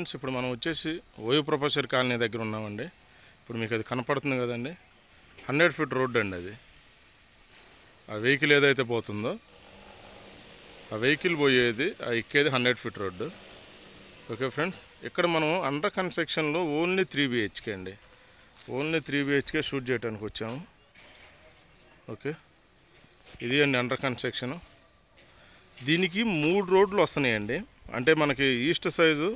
friends ఇప్పుడు మనం వచ్చేసి ఓయూ ప్రొఫెసర్ కాలనీ దగ్గర ఉన్నామండి ఇప్పుడు మీకు అది కనపడుతుంది కదండి హండ్రెడ్ ఫీట్ రోడ్ అండి అది ఆ వెహికల్ ఏదైతే పోతుందో ఆ వెహికల్ పోయేది ఆ ఎక్కేది hundred feet road okay friends ఇక్కడ మనం అండర్ కన్స్ట్రక్షన్లో ఓన్లీ త్రీ బిహెచ్కే అండి ఓన్లీ త్రీ బిహెచ్కే షూట్ చేయడానికి వచ్చాము ఓకే ఇది అండి అండర్ కన్స్ట్రక్షను దీనికి మూడు రోడ్లు వస్తున్నాయండి అంటే మనకి ఈస్ట్ సైజు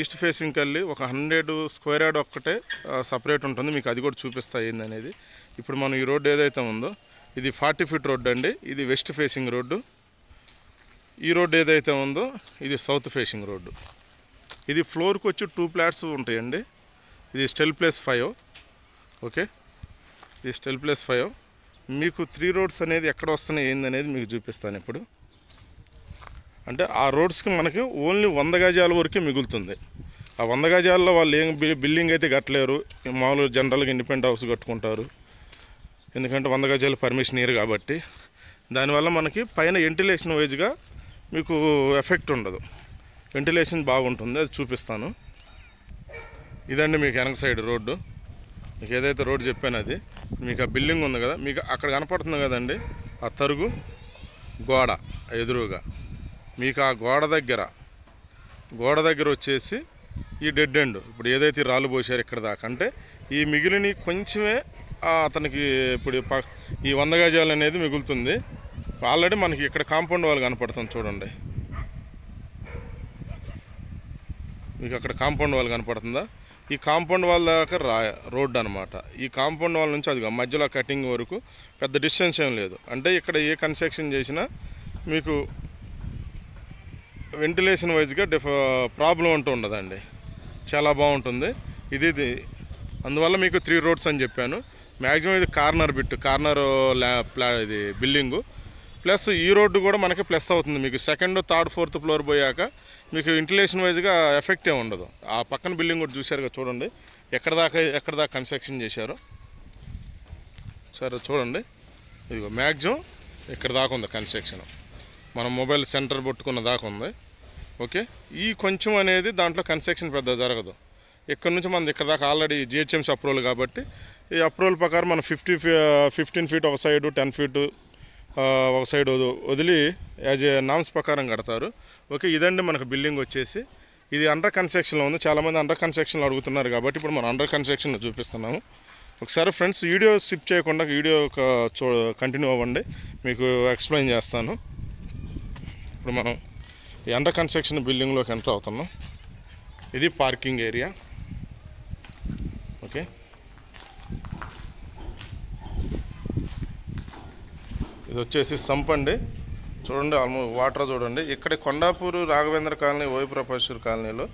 ఈస్ట్ ఫేసింగ్కి వెళ్ళి ఒక హండ్రెడ్ స్క్వేర్ యార్డ్ ఒక్కటే సపరేట్ ఉంటుంది మీకు అది కూడా చూపిస్తా ఏందనేది ఇప్పుడు మనం ఈ రోడ్డు ఏదైతే ఉందో ఇది ఫార్టీ ఫీట్ రోడ్డు అండి ఇది వెస్ట్ ఫేసింగ్ రోడ్డు ఈ రోడ్డు ఏదైతే ఉందో ఇది సౌత్ ఫేసింగ్ రోడ్డు ఇది ఫ్లోర్కి వచ్చి టూ ప్లాట్స్ ఉంటాయండి ఇది స్టెల్ ప్లేస్ ఫైవ్ ఓకే ఇది స్టెల్ ప్లేస్ ఫైవ్ మీకు త్రీ రోడ్స్ అనేది ఎక్కడ వస్తున్నాయి ఏందనేది మీకు చూపిస్తాను ఇప్పుడు అంటే ఆ రోడ్స్కి మనకి ఓన్లీ వంద గజాల వరకే మిగులుతుంది ఆ వంద గజాల్లో వాళ్ళు ఏం బిల్డింగ్ అయితే కట్టలేరు మామూలుగా జనరల్గా ఇండిపెండెంట్ హౌస్ కట్టుకుంటారు ఎందుకంటే వంద గజాలు పర్మిషన్ ఇయర్ కాబట్టి దానివల్ల మనకి పైన వెంటిలేషన్ వైజ్గా మీకు ఎఫెక్ట్ ఉండదు వెంటిలేషన్ బాగుంటుంది అది చూపిస్తాను ఇదండి మీకు వెనక సైడ్ రోడ్డు మీకు ఏదైతే రోడ్డు చెప్పాను అది మీకు ఆ బిల్డింగ్ ఉంది కదా మీకు అక్కడ కనపడుతుంది కదండి ఆ తరుగు గోడ ఎదురుగా మీకు ఆ గోడ దగ్గర గోడ దగ్గర వచ్చేసి ఈ డెడ్ ఎండ్ ఇప్పుడు ఏదైతే రాళ్ళు పోసారు ఇక్కడ దాకా అంటే ఈ మిగిలిన కొంచెమే అతనికి ఇప్పుడు ఈ వంద గజాలు అనేది మిగులుతుంది ఆల్రెడీ మనకి ఇక్కడ కాంపౌండ్ వాళ్ళు కనపడుతుంది చూడండి మీకు అక్కడ కాంపౌండ్ వాళ్ళు కనపడుతుందా ఈ కాంపౌండ్ వాళ్ళ దాకా రా రోడ్డు అనమాట ఈ కాంపౌండ్ వాళ్ళ నుంచి అది మధ్యలో కటింగ్ వరకు పెద్ద డిస్టెన్స్ ఏం లేదు అంటే ఇక్కడ ఏ కన్స్ట్రక్షన్ చేసినా మీకు వెంటిలేషన్ వైజ్గా డిఫ ప్రాబ్లం అంటూ ఉండదండి చాలా బాగుంటుంది ఇది ఇది అందువల్ల మీకు త్రీ రోడ్స్ అని చెప్పాను మ్యాక్సిమం ఇది కార్నర్ బిట్ కార్నర్ ప్లా ఇది బిల్డింగు ప్లస్ ఈ రోడ్డు కూడా మనకి ప్లస్ అవుతుంది మీకు సెకండ్ థర్డ్ ఫోర్త్ ఫ్లోర్ పోయాక మీకు వెంటిలేషన్ వైజ్గా ఎఫెక్ట్ ఏమి ఉండదు ఆ పక్కన బిల్డింగ్ కూడా చూసారుగా చూడండి ఎక్కడ దాకా ఎక్కడ దాకా కన్స్ట్రక్షన్ చేశారు సరే చూడండి ఇదిగో మ్యాక్సిమం ఇక్కడ దాకా ఉంది కన్స్ట్రక్షన్ మన మొబైల్ సెంటర్ పట్టుకున్న దాకా ఉంది ఓకే ఈ కొంచెం అనేది దాంట్లో కన్స్ట్రక్షన్ పెద్ద జరగదు ఇక్కడ నుంచి మనది ఇక్కడ దాకా ఆల్రెడీ జిహెచ్ఎంస్ అప్రూవల్ కాబట్టి ఈ అప్రూవల్ ప్రకారం మనం ఫిఫ్టీ ఫిఫ్టీన్ ఫీట్ ఒక సైడు టెన్ ఫీటు ఒక సైడ్ వదిలి యాజ్ ఏ నామ్స్ ప్రకారం కడతారు ఓకే ఇదండి మనకు బిల్డింగ్ వచ్చేసి ఇది అండర్ కన్స్ట్రక్షన్లో ఉంది చాలామంది అండర్ కన్స్ట్రక్షన్లో అడుగుతున్నారు కాబట్టి ఇప్పుడు మనం అండర్ కన్స్ట్రక్షన్ చూపిస్తున్నాము ఒకసారి ఫ్రెండ్స్ వీడియో స్కిప్ చేయకుండా వీడియో కంటిన్యూ అవ్వండి మీకు ఎక్స్ప్లెయిన్ చేస్తాను ఇప్పుడు మనం ఈ అండర్ కన్స్ట్రక్షన్ బిల్డింగ్లోకి ఎంటర్ అవుతున్నాం ఇది పార్కింగ్ ఏరియా ఓకే ఇది వచ్చేసి సంపండి చూడండి ఆల్మోస్ట్ వాటర్ చూడండి ఇక్కడ కొండాపూర్ రాఘవేంద్ర కాలనీ ఓయి ప్రొఫెసర్ కాలనీలో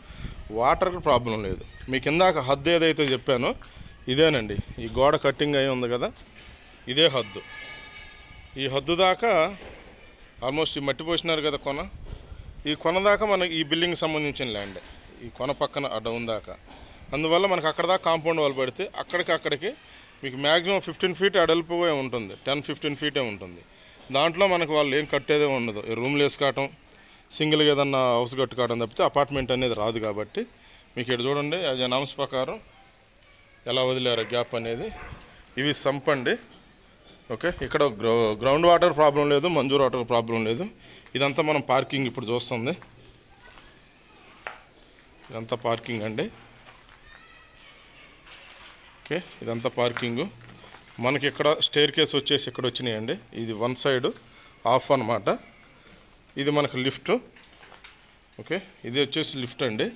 వాటర్కి ప్రాబ్లం లేదు మీకు ఇందాక హద్దు ఏదైతే చెప్పానో ఇదేనండి ఈ గోడ కట్టింగ్ అయి ఉంది కదా ఇదే హద్దు ఈ హద్దు దాకా ఆల్మోస్ట్ ఈ మట్టి పోసినారు కదా కొన ఈ కొన దాకా మనకి ఈ బిల్డింగ్కి సంబంధించిన ల్యాండ్ ఈ కొన పక్కన డౌన్ దాకా అందువల్ల మనకు అక్కడ దాకా కాంపౌండ్ వాళ్ళు పడితే అక్కడికి అక్కడికి మీకు మ్యాక్సిమం ఫిఫ్టీన్ ఫీట్ అడల్పుగా ఉంటుంది టెన్ ఫిఫ్టీన్ ఫీటే ఉంటుంది దాంట్లో మనకు వాళ్ళు ఏం కట్టేదే ఉండదు రూమ్లు వేసుకోవటం సింగిల్గా ఏదన్నా హౌస్ కట్టుకోవడం తప్పితే అపార్ట్మెంట్ అనేది రాదు కాబట్టి మీకు ఇక్కడ చూడండి అది అనౌన్స్ ప్రకారం ఎలా వదిలేరు గ్యాప్ అనేది ఇవి సంపండి ఓకే ఇక్కడ గ్రౌండ్ వాటర్ ప్రాబ్లం లేదు మంజూర్ వాటర్ ప్రాబ్లం లేదు ఇదంతా మనం పార్కింగ్ ఇప్పుడు చూస్తుంది ఇదంతా పార్కింగ్ అండి ఓకే ఇదంతా పార్కింగు మనకి ఇక్కడ స్టేర్ కేస్ వచ్చేసి ఇక్కడ వచ్చినాయండి ఇది వన్ సైడ్ ఆఫ్ అనమాట ఇది మనకు లిఫ్ట్ ఓకే ఇది వచ్చేసి లిఫ్ట్ అండి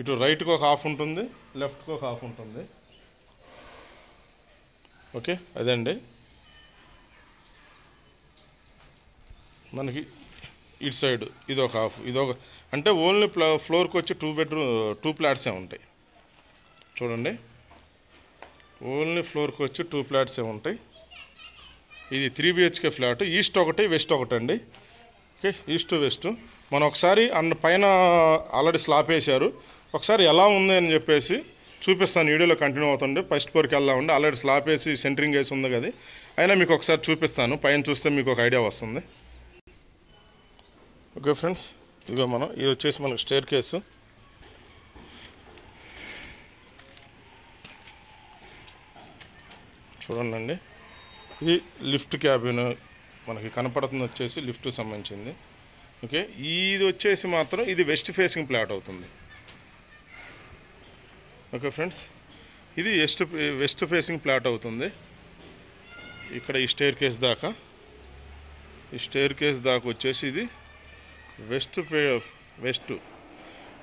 ఇటు రైట్కి ఒక హాఫ్ ఉంటుంది లెఫ్ట్కి ఒక హాఫ్ ఉంటుంది ఓకే అదండి మనకి ఇటు సైడ్ ఇది ఒక హాఫ్ ఇది ఒక అంటే ఓన్లీ ఫ్లో ఫ్లోర్కి వచ్చి టూ బెడ్రూమ్ టూ ప్లాట్సే ఉంటాయి చూడండి ఓన్లీ ఫ్లోర్కి వచ్చి టూ ప్లాట్సే ఉంటాయి ఇది త్రీ బిహెచ్కే ఫ్లాట్ ఈస్ట్ ఒకటి వెస్ట్ ఒకటి అండి ఓకే ఈస్ట్ వెస్ట్ మనం ఒకసారి అన్న పైన ఆల్రెడీ స్లాప్ వేశారు ఒకసారి ఎలా ఉంది అని చెప్పేసి చూపిస్తాను వీడియోలో కంటిన్యూ అవుతుంది ఫస్ట్ ఫ్లోర్కి వెళ్దాం ఉండే ఆల్రెడీ స్లాప్ వేసి సెంటరింగ్ వేసి ఉంది కదా అయినా మీకు ఒకసారి చూపిస్తాను పైన చూస్తే మీకు ఒక ఐడియా వస్తుంది ఓకే ఫ్రెండ్స్ ఇదిగో మనం ఇది వచ్చేసి మనకు స్టేర్ కేసు చూడండి ఇది లిఫ్ట్ క్యాబిన్ మనకి కనపడుతుంది వచ్చేసి లిఫ్ట్ సంబంధించింది ఓకే ఇది వచ్చేసి మాత్రం ఇది వెస్ట్ ఫేసింగ్ ప్లాట్ అవుతుంది ఓకే ఫ్రెండ్స్ ఇది వెస్ట్ వెస్ట్ ఫేసింగ్ ప్లాట్ అవుతుంది ఇక్కడ ఈ స్టేర్ కేస్ దాకా ఈ స్టేర్ కేస్ దాకా వచ్చేసి ఇది వెస్ట్ వెస్ట్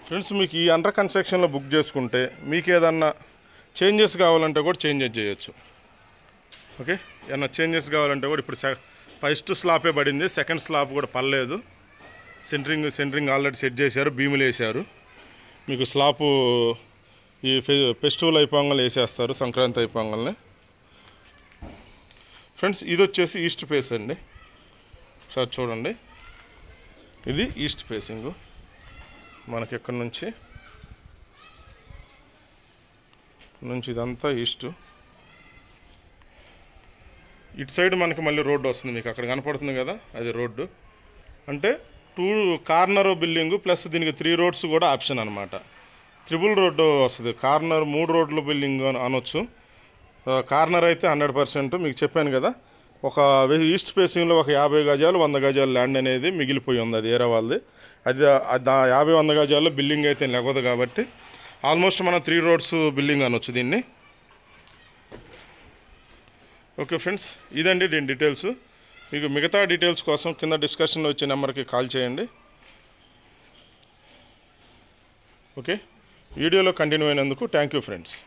ఫ్రెండ్స్ మీకు ఈ అండర్ కన్స్ట్రక్షన్లో బుక్ చేసుకుంటే మీకు ఏదన్నా చేంజెస్ కావాలంటే కూడా చేంజెస్ చేయొచ్చు ఓకే ఏమన్నా చేంజెస్ కావాలంటే కూడా ఇప్పుడు ఫస్ట్ స్లాపే పడింది సెకండ్ స్లాప్ కూడా పర్లేదు సెంట్రింగ్ సెంట్రింగ్ ఆల్రెడీ సెట్ చేశారు భీములు వేశారు మీకు స్లాపు ఈ ఫెస్టివల్ అయిపోగానే వేసేస్తారు సంక్రాంతి అయిపోగానే ఫ్రెండ్స్ ఇది వచ్చేసి ఈస్ట్ ఫేస్ అండి సార్ చూడండి ఇది ఈస్ట్ ఫేసింగ్ మనకి ఎక్కడి నుంచి నుంచి ఇదంతా ఈస్ట్ ఇటు సైడ్ మనకి మళ్ళీ రోడ్డు వస్తుంది మీకు అక్కడ కనపడుతుంది కదా అది రోడ్డు అంటే టూ కార్నర్ బిల్డింగ్ ప్లస్ దీనికి త్రీ రోడ్స్ కూడా ఆప్షన్ అనమాట త్రిబుల్ రోడ్డు వస్తుంది కార్నర్ మూడు రోడ్ల బిల్డింగ్ అనొచ్చు కార్నర్ అయితే హండ్రెడ్ పర్సెంట్ మీకు చెప్పాను కదా ఒక ఈస్ట్ ఫేసింగ్లో ఒక యాభై గజాలు వంద గజాలు ల్యాండ్ అనేది మిగిలిపోయి ఉంది అది ఏరా వాళ్ళది అది యాభై వంద గజాల్లో బిల్డింగ్ అయితే లేకపోతే కాబట్టి ఆల్మోస్ట్ మన త్రీ రోడ్స్ బిల్డింగ్ అనొచ్చు దీన్ని ఓకే ఫ్రెండ్స్ ఇదండి దీని డీటెయిల్స్ మీకు మిగతా డీటెయిల్స్ కోసం కింద డిస్కషన్లో వచ్చే నెంబర్కి కాల్ చేయండి ఓకే వీడియోలో కంటిన్యూ అయినందుకు థ్యాంక్ ఫ్రెండ్స్